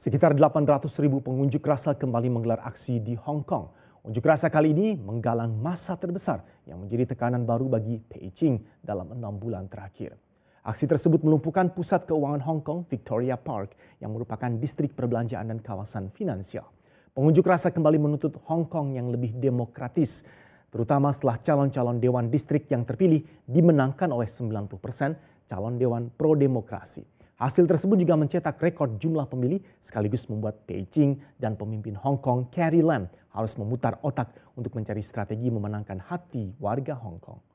Sekitar 800 ribu pengunjuk rasa kembali menggelar aksi di Hong Kong. Unjuk rasa kali ini menggalang masa terbesar yang menjadi tekanan baru bagi Beijing dalam enam bulan terakhir. Aksi tersebut melumpuhkan pusat keuangan Hong Kong, Victoria Park, yang merupakan distrik perbelanjaan dan kawasan finansial. Pengunjuk rasa kembali menuntut Hong Kong yang lebih demokratis, terutama setelah calon-calon dewan distrik yang terpilih dimenangkan oleh 90 persen calon dewan pro-demokrasi. Hasil tersebut juga mencetak rekor jumlah pemilih sekaligus membuat Beijing dan pemimpin Hong Kong Carrie Lam harus memutar otak untuk mencari strategi memenangkan hati warga Hong Kong.